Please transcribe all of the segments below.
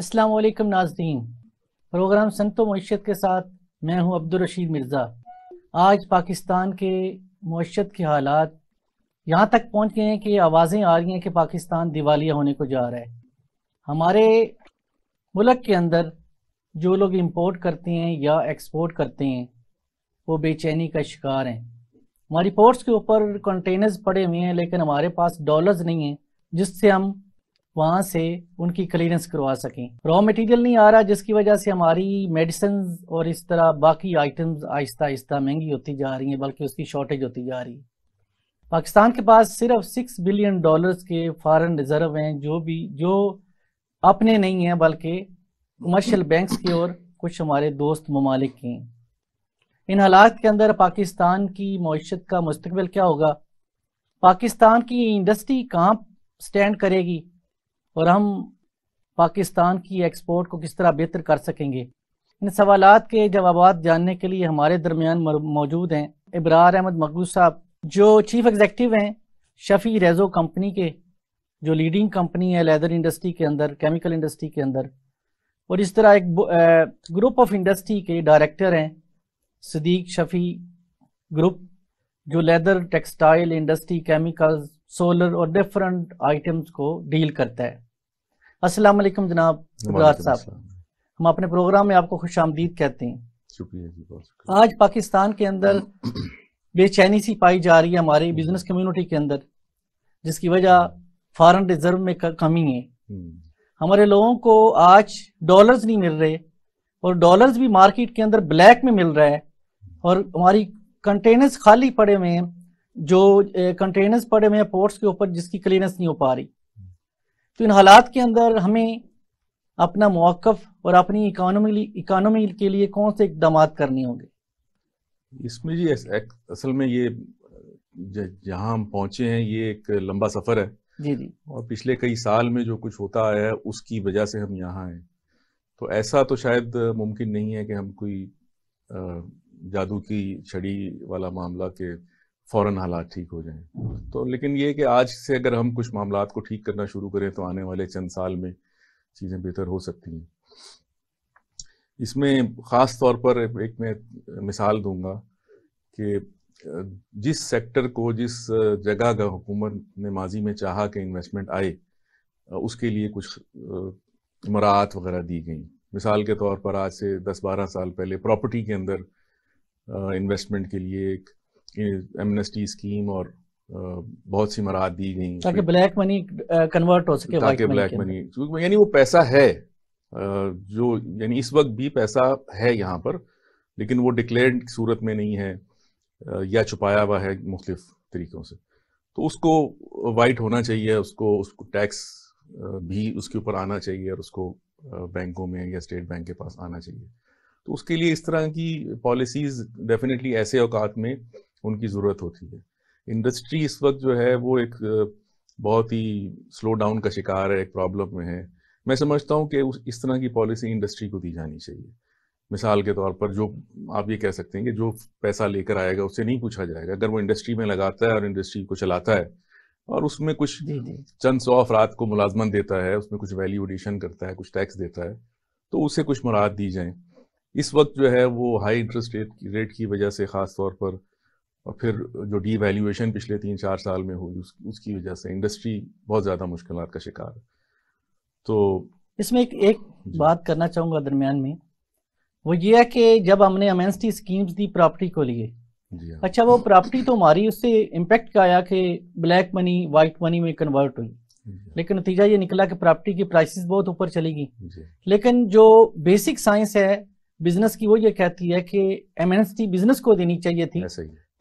अस्सलाम वालेकुम नाजरीन प्रोग्राम संतो मीशत के साथ मैं हूं अब्दुल रशीद मिर्ज़ा आज पाकिस्तान के मीशत के हालात यहाँ तक पहुँच गए हैं कि आवाज़ें आ रही हैं कि पाकिस्तान दिवालिया होने को जा रहा है हमारे मुल्क के अंदर जो लोग इंपोर्ट करते हैं या एक्सपोर्ट करते हैं वो बेचैनी का शिकार हैं हमारी पोर्ट्स के ऊपर कंटेनर्स पड़े हुए हैं लेकिन हमारे पास डॉलर्स नहीं हैं जिससे हम वहाँ से उनकी क्लियरेंस करवा सकें रॉ मटेरियल नहीं आ रहा जिसकी वजह से हमारी मेडिसिन और इस तरह बाकी आइटम्स आहिस्ता आहिस्ता महंगी होती जा रही हैं बल्कि उसकी शॉर्टेज होती जा रही है पाकिस्तान के पास सिर्फ सिक्स बिलियन डॉलर्स के फॉरेन रिजर्व हैं जो भी जो अपने नहीं हैं बल्कि कमर्शल बैंक्स के और कुछ हमारे दोस्त ममालिक हैं इन हालात के अंदर पाकिस्तान की मीशत का मुस्तबिल क्या होगा पाकिस्तान की इंडस्ट्री कहाँ स्टैंड करेगी और हम पाकिस्तान की एक्सपोर्ट को किस तरह बेहतर कर सकेंगे इन सवाल के जवाब जानने के लिए हमारे दरमियान मौजूद हैं इबरार अहमद मकबूल साहब जो चीफ एग्जेक्टिव हैं शफी रेजो कंपनी के जो लीडिंग कंपनी है लेदर इंडस्ट्री के अंदर केमिकल इंडस्ट्री के अंदर और इस तरह एक ग्रुप ऑफ इंडस्ट्री के डायरेक्टर हैं सदीक शफी ग्रुप जो leather textile industry chemicals solar और डिफरेंट आइटम्स को डील करता है असलम जनाब साहब हम अपने प्रोग्राम में आपको खुश आमदीद कहते हैं शुक्रिया आज पाकिस्तान के अंदर बेचैनी सी पाई जा रही है हमारे बिजनेस कम्युनिटी हम्म। के अंदर जिसकी वजह फॉरेन रिजर्व में कमी है हम्म। हमारे लोगों को आज डॉलर्स नहीं मिल रहे और डॉलर्स भी मार्केट के अंदर ब्लैक में मिल रहा है और हमारी कंटेनर्स खाली पड़े हुए हैं जो कंटेनर्स पड़े हुए हैं पोर्ट्स के ऊपर जिसकी क्लीनेंस नहीं हो पा रही तो इन हालात के अंदर हमें अपना मौकफ और अपनी इकानमी इकानमी के लिए कौन से इकदाम करने होंगे इसमें जी असल में ये जहाँ हम पहुंचे हैं ये एक लंबा सफ़र है जी जी और पिछले कई साल में जो कुछ होता आया है उसकी वजह से हम यहाँ आए तो ऐसा तो शायद मुमकिन नहीं है कि हम कोई जादू की छड़ी वाला मामला के फ़ौर हालात ठीक हो जाएं तो लेकिन ये कि आज से अगर हम कुछ मामला को ठीक करना शुरू करें तो आने वाले चंद साल में चीज़ें बेहतर हो सकती हैं इसमें ख़ास तौर पर एक मैं मिसाल दूंगा कि जिस सेक्टर को जिस जगह का हुकूमत ने माजी में चाहा कि इन्वेस्टमेंट आए उसके लिए कुछ मराहत वगैरह दी गई मिसाल के तौर पर आज से 10-12 साल पहले प्रॉपर्टी के अंदर इन्वेस्टमेंट के लिए एक एमनेस्टी स्कीम और uh, बहुत सी मराहत दी गई ताकि ब्लैक मनी कन्वर्ट हो सके ताकि ब्लैक मनी यानी वो पैसा है uh, जो यानी इस वक्त भी पैसा है यहाँ पर लेकिन वो डिक्लेयर सूरत में नहीं है uh, या छुपाया हुआ है मुख्तफ तरीक़ों से तो उसको वाइट होना चाहिए उसको उसको टैक्स भी उसके ऊपर आना चाहिए और उसको बैंकों में या स्टेट बैंक के पास आना चाहिए तो उसके लिए इस तरह की पॉलिसीज़ डेफिनेटली ऐसे अवकात में उनकी ज़रूरत होती है इंडस्ट्री इस वक्त जो है वो एक बहुत ही स्लो डाउन का शिकार है एक प्रॉब्लम में है मैं समझता हूँ कि उस इस तरह की पॉलिसी इंडस्ट्री को दी जानी चाहिए मिसाल के तौर पर जो आप ये कह सकते हैं कि जो पैसा लेकर आएगा उससे नहीं पूछा जाएगा अगर वो इंडस्ट्री में लगाता है और इंडस्ट्री को चलाता है और उसमें कुछ चंद सौ अफराद को मुलाजमत देता है उसमें कुछ वैल्यू एडिशन करता है कुछ टैक्स देता है तो उसे कुछ मुराद दी जाए इस वक्त जो है वो हाई इंटरेस्ट रेट की रेट की वजह से ख़ास तौर पर और फिर जो डी वैल्यूएशन पिछले तीन चार साल में हुई उस, उसकी वजह से इंडस्ट्री बहुत ज़्यादा मुश्किल का शिकार है तो इसमें एक, एक बात करना चाहूंगा दरमियान में वो ये है कि जब हमने अमेंसटी स्कीम्स दी प्रॉपर्टी को लिए हाँ। अच्छा वो प्रॉपर्टी तो हमारी उससे इम्पेक्ट का आया कि ब्लैक मनी वाइट मनी में कन्वर्ट हुई हाँ। लेकिन नतीजा ये निकला कि प्रॉपर्टी की प्राइसेस बहुत ऊपर चली गई हाँ। लेकिन जो बेसिक साइंस है बिजनेस की वो ये कहती है कि एमएनएसटी बिजनेस को देनी चाहिए थी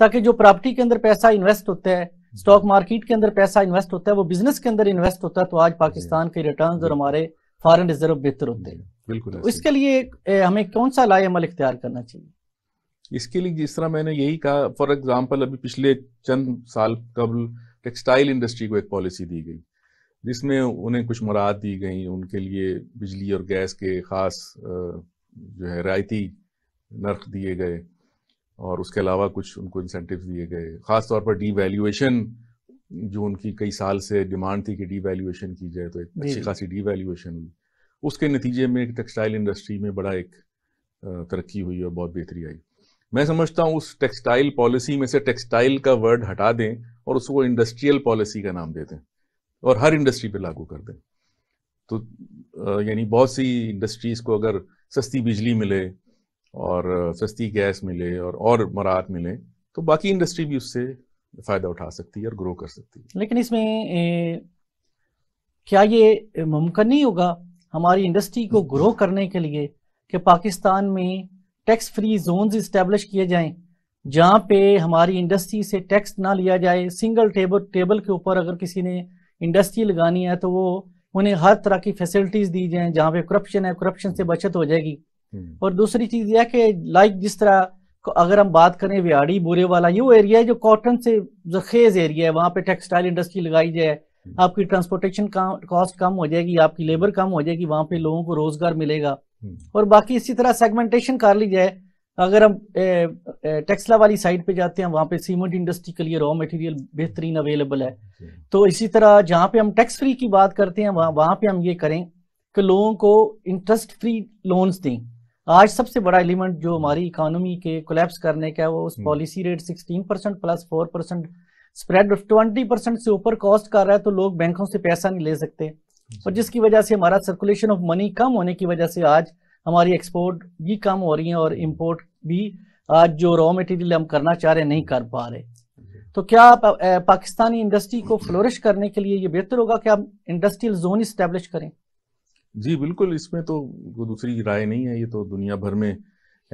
ताकि जो प्रॉपर्टी के अंदर पैसा इन्वेस्ट होता है स्टॉक मार्केट के अंदर पैसा इन्वेस्ट होता है वो बिजनेस के अंदर इन्वेस्ट होता है तो आज पाकिस्तान के रिटर्न और हमारे फॉरन रिजर्व बेहतर होते हैं बिल्कुल इसके लिए हमें कौन सा लाए अमल इख्तियार करना चाहिए इसके लिए जिस तरह मैंने यही कहा फॉर एग्जाम्पल अभी पिछले चंद साल कबल टेक्सटाइल इंडस्ट्री को एक पॉलिसी दी गई जिसमें उन्हें कुछ मुराद दी गई उनके लिए बिजली और गैस के ख़ास जो है रायती नर्क दिए गए और उसके अलावा कुछ उनको इंसेंटिव दिए गए खास तौर पर डी वैल्यूएशन जो उनकी कई साल से डिमांड थी कि डी वैल्यूएशन की जाए तो एक अच्छी खासी डी वैल्यूएशन हुई उसके नतीजे में एक टेक्सटाइल इंडस्ट्री में बड़ा एक तरक्की हुई और बहुत बेहतरी आई मैं समझता हूँ उस टेक्सटाइल पॉलिसी में से टेक्सटाइल का वर्ड हटा दें और उसको इंडस्ट्रियल पॉलिसी का नाम दे दें और हर इंडस्ट्री पर लागू कर दें तो यानी बहुत सी इंडस्ट्रीज़ को अगर सस्ती बिजली मिले और सस्ती गैस मिले और और मराहत मिले तो बाकी इंडस्ट्री भी उससे फ़ायदा उठा सकती है और ग्रो कर सकती है लेकिन इसमें ए, क्या ये मुमकिन नहीं होगा हमारी इंडस्ट्री को ग्रो करने के लिए कि पाकिस्तान में टैक्स फ्री जोन्स इस्टेब्लिश किए जाएं जहाँ पे हमारी इंडस्ट्री से टैक्स ना लिया जाए सिंगल टेबल टेबल के ऊपर अगर किसी ने इंडस्ट्री लगानी है तो वो उन्हें हर तरह की फैसिलिटीज़ दी जाएं जहाँ पे करप्शन है करप्शन से बचत हो जाएगी हम्म। और दूसरी चीज यह कि लाइक जिस तरह अगर हम बात करें व्याड़ी बोरे वाला ये वो एरिया है जो कॉटन से जखेज एरिया है वहां पे टेक्सटाइल इंडस्ट्री लगाई जाए हम्म। आपकी ट्रांसपोर्टेशन कॉस्ट कम हो जाएगी आपकी लेबर कम हो जाएगी वहां पे लोगों को रोजगार मिलेगा हम्म। और बाकी इसी तरह सेगमेंटेशन कर ली जाए अगर हम टेक्सला वाली साइड पे जाते हैं वहां पे सीमेंट इंडस्ट्री के लिए रॉ मटेरियल बेहतरीन अवेलेबल है तो इसी तरह जहां पे हम टैक्स फ्री की बात करते हैं वहां पे हम ये करें कि लोगों को इंटरेस्ट फ्री लोन्स दें आज सबसे बड़ा एलिमेंट जो हमारी इकोनॉमी के कोलेप्स करने का है वो उस policy rate 16 percent plus four percent spread 20 percent से ऊपर कॉस्ट कर रहा है तो लोग बैंकों से पैसा नहीं ले सकते और जिसकी वजह से हमारा सर्कुलेशन ऑफ मनी कम होने की वजह से आज हमारी एक्सपोर्ट भी कम हो रही है और इम्पोर्ट भी आज जो रॉ मटेरियल हम करना चाह रहे नहीं कर पा रहे तो क्या पाकिस्तानी इंडस्ट्री को फ्लोरिश करने के लिए ये बेहतर होगा कि आप इंडस्ट्रियल जोन इस्टेब्लिश करें जी बिल्कुल इसमें तो दूसरी राय नहीं है ये तो दुनिया भर में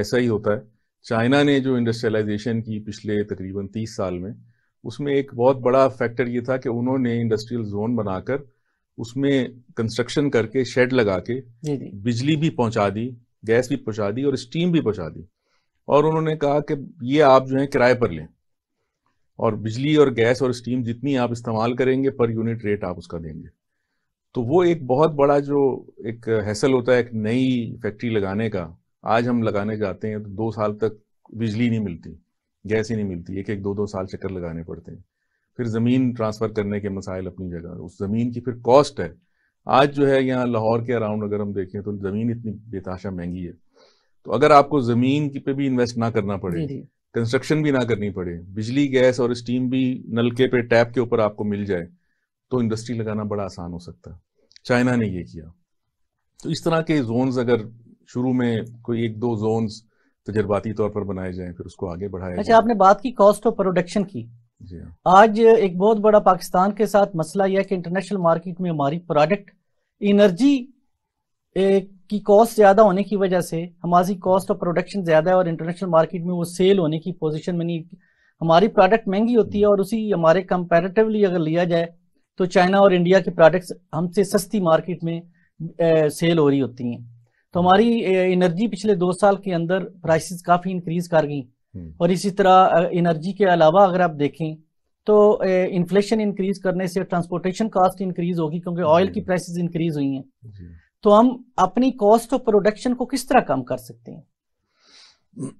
ऐसा ही होता है चाइना ने जो इंडस्ट्रियलाइजेशन की पिछले तकरीबन तीस साल में उसमें एक बहुत बड़ा फैक्टर ये था कि उन्होंने इंडस्ट्रियल जोन बनाकर उसमें कंस्ट्रक्शन करके शेड लगा के बिजली भी पहुंचा दी गैस भी पहुंचा दी और स्टीम भी पहुंचा दी और उन्होंने कहा कि ये आप जो है किराए पर लें और बिजली और गैस और स्टीम जितनी आप इस्तेमाल करेंगे पर यूनिट रेट आप उसका देंगे तो वो एक बहुत बड़ा जो एक हैसल होता है एक नई फैक्ट्री लगाने का आज हम लगाने जाते हैं तो दो साल तक बिजली नहीं मिलती गैस ही नहीं मिलती एक एक दो दो साल चक्कर लगाने पड़ते हैं फिर ज़मीन ट्रांसफ़र करने के मसाइल अपनी जगह उस ज़मीन की फिर कॉस्ट है आज जो है यहाँ लाहौर के अराउंड अगर हम देखें तो ज़मीन इतनी बेताशा महंगी है तो अगर आपको ज़मीन की पे भी इन्वेस्ट ना करना पड़े कंस्ट्रक्शन भी ना करनी पड़े बिजली गैस और स्टीम भी नलके पे टैप के ऊपर आपको मिल जाए तो इंडस्ट्री लगाना बड़ा आसान हो सकता है चाइना ने ये किया तो इस तरह के जोन्स अगर शुरू में कोई एक दो जोन्स तजर्बाती तौर पर बनाए जाएं फिर उसको आगे बढ़ाया अच्छा आपने बात की कॉस्ट ऑफ प्रोडक्शन की जी हाँ। आज एक बहुत बड़ा पाकिस्तान के साथ मसला यह है कि इंटरनेशनल मार्केट में हमारी प्रोडक्ट एनर्जी की कॉस्ट ज़्यादा होने की वजह से हमारी कॉस्ट ऑफ प्रोडक्शन ज़्यादा है और इंटरनेशनल मार्केट में वो सेल होने की पोजीशन में नहीं हमारी प्रोडक्ट महंगी होती है और उसी हमारे कंपेरेटिवली अगर लिया जाए तो चाइना और इंडिया के प्रोडक्ट्स हमसे सस्ती मार्केट में सेल हो रही होती हैं तो हमारी एनर्जी पिछले दो साल के अंदर प्राइसेस काफ़ी इंक्रीज कर गई हम्म। और इसी तरह एनर्जी के अलावा अगर आप देखें तो इन्फ्लेशन इंक्रीज करने से ट्रांसपोर्टेशन कॉस्ट इंक्रीज होगी क्योंकि ऑयल की प्राइसेस इंक्रीज हुई हैं तो हम अपनी कॉस्ट ऑफ प्रोडक्शन को किस तरह कम कर सकते हैं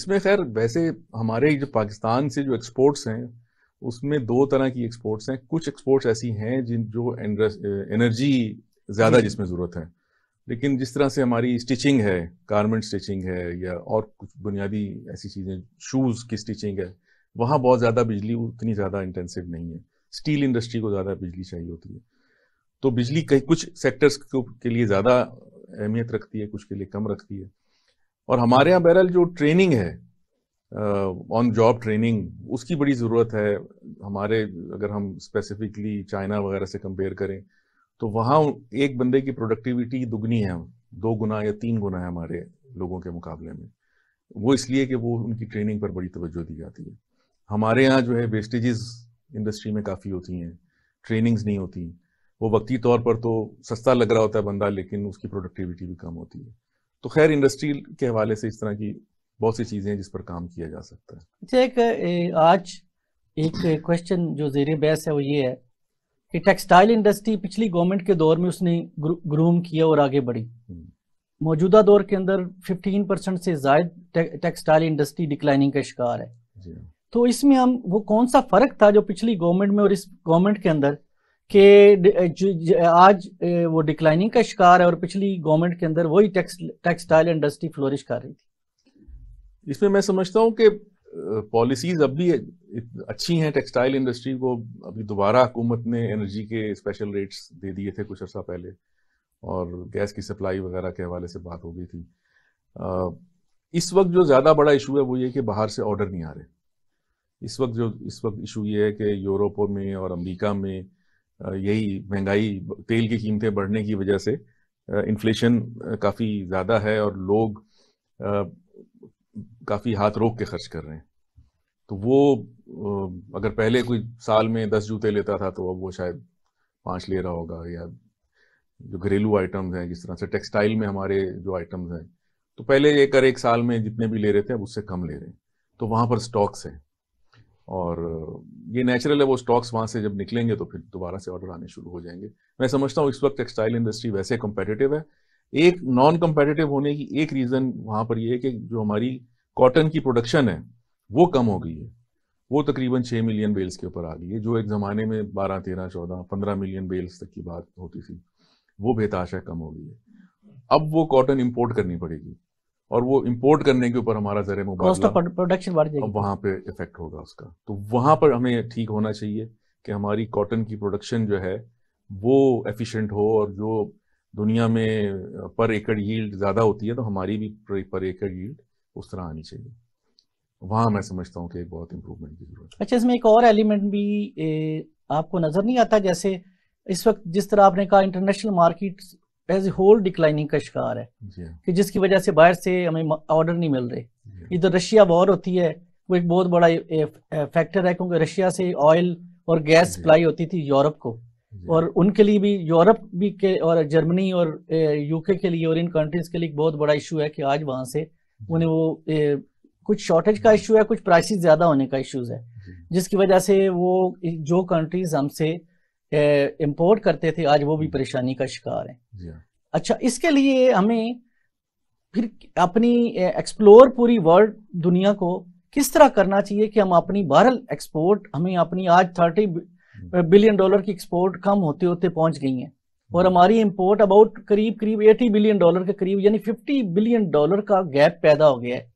इसमें खैर वैसे हमारे जो पाकिस्तान से जो एक्सपोर्ट्स हैं उसमें दो तरह की एक्सपोर्ट्स हैं कुछ एक्सपोर्ट्स ऐसी हैं जिन जो एनर्जी ज़्यादा जिसमें ज़रूरत है लेकिन जिस तरह से हमारी स्टिचिंग है गारमेंट स्टिचिंग है या और कुछ बुनियादी ऐसी चीज़ें शूज़ की स्टिचिंग है वहाँ बहुत ज़्यादा बिजली उतनी ज़्यादा इंटेंसिव नहीं है स्टील इंडस्ट्री को ज़्यादा बिजली चाहिए होती है तो बिजली कई कुछ सेक्टर्स के लिए ज़्यादा अहमियत रखती है कुछ के लिए कम रखती है और हमारे यहाँ बहरहाल जो ट्रेनिंग है ऑन जॉब ट्रेनिंग उसकी बड़ी ज़रूरत है हमारे अगर हम स्पेसिफिकली चाइना वगैरह से कंपेयर करें तो वहाँ एक बंदे की प्रोडक्टिविटी दुगनी है दो गुना या तीन गुना है हमारे लोगों के मुकाबले में वो इसलिए कि वो उनकी ट्रेनिंग पर बड़ी तवज्जो दी जाती है हमारे यहाँ जो है वेस्टेजेस इंडस्ट्री में काफ़ी होती हैं ट्रेनिंग्स नहीं होती वो वक्ती तौर पर तो सस्ता लग रहा होता है बंदा लेकिन उसकी प्रोडक्टिविटी भी कम होती है तो खैर इंडस्ट्री के हवाले से इस तरह की बहुत सी चीज़ें हैं जिस पर काम किया जा सकता है अच्छा एक आज एक क्वेश्चन जो जेर बहस है वो ये है कि टेक्सटाइल इंडस्ट्री पिछली गवर्नमेंट के दौर में उसने ग्रूम किया और आगे बढ़ी हम्म। मौजूदा दौर के अंदर 15 परसेंट से जायद टेक्सटाइल इंडस्ट्री डिक्लाइनिंग का शिकार है हाँ। तो इसमें हम वो कौन सा फर्क था जो पिछली गवर्नमेंट में और इस गवर्नमेंट के अंदर के आज वो डिक्लाइनिंग का शिकार है और पिछली गवर्नमेंट के अंदर वही टेक्सटाइल इंडस्ट्री फ्लोरिश कर रही थी इसमें मैं समझता हूँ कि पॉलिसीज अब भी अच्छी हैं टेक्सटाइल इंडस्ट्री को अभी दोबारा हुकूमत ने एनर्जी के स्पेशल रेट्स दे दिए थे कुछ अर्सा पहले और गैस की सप्लाई वगैरह के हवाले से बात हो गई थी इस वक्त जो ज़्यादा बड़ा इशू है वो ये कि बाहर से ऑर्डर नहीं आ रहे इस वक्त जो इस वक्त इशू ये है कि यूरोप में और अमेरिका में यही महंगाई तेल की कीमतें बढ़ने की वजह से इन्फ्लेशन काफ़ी ज़्यादा है और लोग काफ़ी हाथ रोक के खर्च कर रहे हैं तो वो अगर पहले कोई साल में दस जूते लेता था तो अब वो शायद पांच ले रहा होगा या जो घरेलू आइटम्स हैं जिस तरह से टेक्सटाइल में हमारे जो आइटम्स हैं तो पहले एक कर एक साल में जितने भी ले रहे थे अब उससे कम ले रहे हैं तो वहाँ पर स्टॉक्स हैं और ये नेचुरल है वो स्टॉक्स वहाँ से जब निकलेंगे तो फिर दोबारा से ऑर्डर आने शुरू हो जाएंगे मैं समझता हूँ इस वक्त टेक्सटाइल इंडस्ट्री वैसे कॉम्पिटेटिव है एक नॉन कंपेटिटिव होने की एक रीजन वहां पर यह है कि जो हमारी कॉटन की प्रोडक्शन है वो कम हो गई है वो तकरीबन छह मिलियन बेल्स के ऊपर आ गई है जो एक ज़माने में बारह तेरह चौदह पंद्रह मिलियन बेल्स तक की बात होती थी वो बेताशा कम हो गई है अब वो कॉटन इम्पोर्ट करनी पड़ेगी और वो इम्पोर्ट करने के ऊपर हमारा जर प्रोडक्शन वहां पर पे इफेक्ट होगा उसका तो वहां पर हमें ठीक होना चाहिए कि हमारी कॉटन की प्रोडक्शन जो है वो एफिशिएंट हो और जो दुनिया में पर एकड़ यील्ड ज़्यादा होती है तो हमारी भी पर एकड़ यील्ड उस तरह आनी चाहिए वहां मैं समझता हूँ कि एक बहुत इम्प्रूवमेंट की जरूरत है अच्छा इसमें एक और एलिमेंट भी ए, आपको नज़र नहीं आता जैसे इस वक्त जिस तरह आपने कहा international market as a whole declining का शिकार है हाँ। कि जिसकी वजह से बाहर से हमें ऑर्डर नहीं मिल रहे हाँ। इधर रशिया वॉर होती है वो एक बहुत बड़ा फैक्टर है क्योंकि रशिया से ऑयल और गैस सप्लाई हाँ। होती थी यूरोप को और उनके लिए भी यूरोप भी के और जर्मनी और यूके के लिए और इन कंट्रीज के लिए बहुत बड़ा इशू है कि आज वहां से उन्हें वो ए, कुछ शॉर्टेज का इशू है कुछ प्राइसेस ज़्यादा होने का इशूज़ है जिसकी वजह से वो जो कंट्रीज हमसे इम्पोर्ट करते थे आज वो भी परेशानी का शिकार है हाँ। अच्छा इसके लिए हमें फिर अपनी एक्सप्लोर पूरी वर्ल्ड दुनिया को किस तरह करना चाहिए कि हम अपनी बहरल एक्सपोर्ट हमें अपनी आज थर्टी बिलियन डॉलर की एक्सपोर्ट कम होते होते पहुंच गई है और हमारी इम्पोर्ट अबाउट करीब करीब 80 बिलियन डॉलर के करीब यानी 50 बिलियन डॉलर का गैप पैदा हो गया है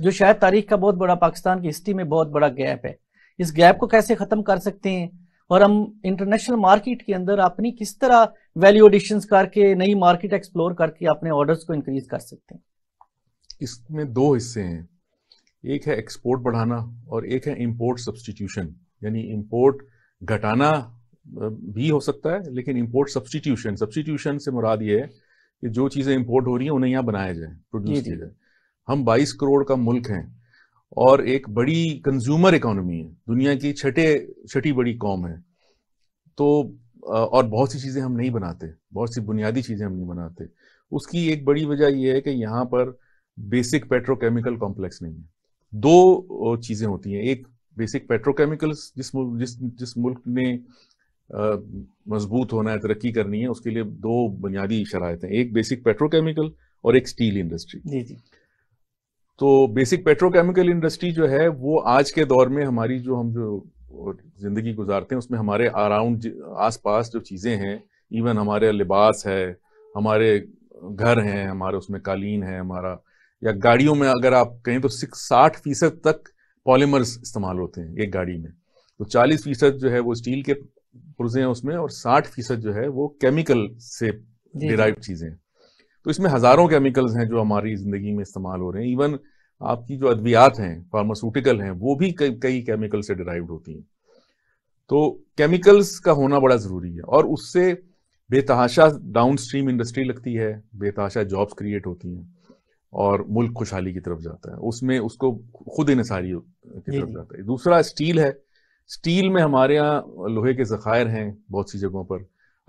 जो शायद तारीख का बहुत बड़ा पाकिस्तान की हिस्ट्री में बहुत बड़ा गैप है इस गैप को कैसे खत्म कर सकते हैं और हम इंटरनेशनल मार्केट के अंदर अपनी किस तरह वैल्यू एडिशन करके नई मार्केट एक्सप्लोर करके अपने ऑर्डर्स को इंक्रीज कर सकते हैं इसमें दो हिस्से हैं एक है एक्सपोर्ट बढ़ाना और एक है इम्पोर्ट सब्सटीट्यूशन यानी इम्पोर्ट घटाना भी हो सकता है लेकिन इम्पोर्ट सब्सटीट्यूशन सब्सटीट्यूशन से मुराद ये है कि जो चीज़ें इम्पोर्ट हो रही हैं उन्हें यहाँ बनाया जाए प्रोड्यूस किया जाए हम 22 करोड़ का मुल्क हैं और एक बड़ी कंज्यूमर इकोनॉमी है दुनिया की छठे छठी बड़ी कौम है तो और बहुत सी चीज़ें हम नहीं बनाते बहुत सी बुनियादी चीज़ें हम नहीं बनाते उसकी एक बड़ी वजह यह है कि यहाँ पर बेसिक पेट्रोकेमिकल कॉम्प्लेक्स नहीं है दो चीज़ें होती हैं एक बेसिक पेट्रोकेमिकल्स जिस जिस जिस मुल्क ने मजबूत होना है तरक्की करनी है उसके लिए दो बुनियादी शराय हैं एक बेसिक पेट्रोकेमिकल और एक स्टील इंडस्ट्री जी जी तो बेसिक पेट्रोकेमिकल इंडस्ट्री जो है वो आज के दौर में हमारी जो हम जो जिंदगी गुजारते हैं उसमें हमारे अराउंड आस पास जो चीज़ें हैं इवन हमारे लिबास है हमारे घर हैं हमारे उसमें कालीन है हमारा या गाड़ियों में अगर आप कहें तो सिक्स साठ फीसद तक पॉलीमर्स इस्तेमाल होते हैं एक गाड़ी में तो 40 फीसद जो है वो स्टील के पुर्जे हैं उसमें और 60 फीसद जो है वो केमिकल से डिराइव चीज़ें तो इसमें हज़ारों केमिकल्स हैं जो हमारी ज़िंदगी में इस्तेमाल हो रहे हैं इवन आपकी जो अद्वियात हैं फार्मास्यूटिकल हैं वो भी कई कई केमिकल से डिराइव्ड होती हैं तो केमिकल्स का होना बड़ा ज़रूरी है और उससे बेतहाशा डाउन स्ट्रीम इंडस्ट्री लगती है बेतहाशा जॉब्स क्रिएट होती हैं और मुल्क खुशहाली की तरफ जाता है उसमें उसको खुद इनसारी की तरफ जाता है दूसरा स्टील है स्टील में हमारे यहाँ लोहे के जखायर हैं बहुत सी जगहों पर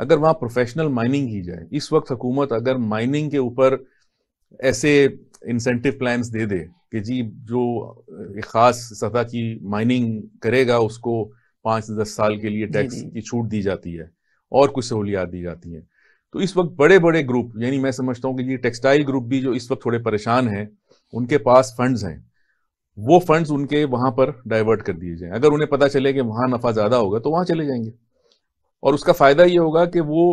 अगर वहाँ प्रोफेशनल माइनिंग की जाए इस वक्त हुकूमत अगर माइनिंग के ऊपर ऐसे इंसेंटिव प्लान्स दे दे कि जी जो एक ख़ास सतह की माइनिंग करेगा उसको पाँच दस साल के लिए टैक्स की छूट दी जाती है और कुछ सहूलियात दी जाती हैं तो इस वक्त बड़े बड़े ग्रुप यानी मैं समझता हूँ कि ये टेक्सटाइल ग्रुप भी जो इस वक्त थोड़े परेशान हैं उनके पास फंड्स हैं वो फंड्स उनके वहां पर डाइवर्ट कर दिए जाए अगर उन्हें पता चले कि वहां नफा ज्यादा होगा तो वहां चले जाएंगे और उसका फायदा ये होगा कि वो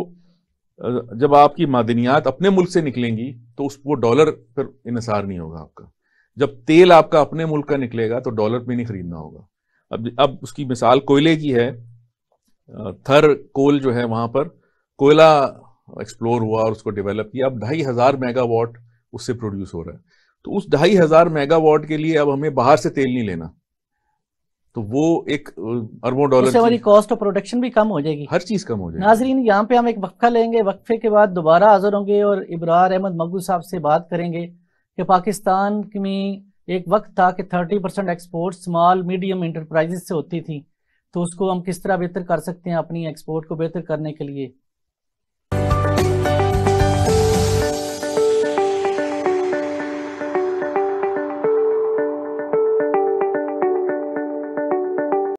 जब आपकी मादनियात अपने मुल्क से निकलेंगी तो उस वो डॉलर पर इंसार नहीं होगा आपका जब तेल आपका अपने मुल्क का निकलेगा तो डॉलर में नहीं खरीदना होगा अब अब उसकी मिसाल कोयले की है थर कोल जो है वहां पर कोयला एक्सप्लोर हुआ और उसको डेवलप किया अब ढाई हज़ार मेगावाट उससे प्रोड्यूस हो रहा है तो उस ढाई हज़ार मेगावाट के लिए अब हमें बाहर से तेल नहीं लेना तो वो एक अरबों डॉलर से हमारी कॉस्ट ऑफ प्रोडक्शन भी कम हो जाएगी हर चीज कम हो जाएगी नाजरीन यहाँ पे हम एक वक्फा लेंगे वक्फे के बाद दोबारा हाजिर होंगे और इब्रार अहमद मगू साहब से बात करेंगे कि पाकिस्तान में एक वक्त था कि 30 percent export small medium enterprises से होती थी तो उसको हम किस तरह बेहतर कर सकते हैं अपनी एक्सपोर्ट को बेहतर करने के लिए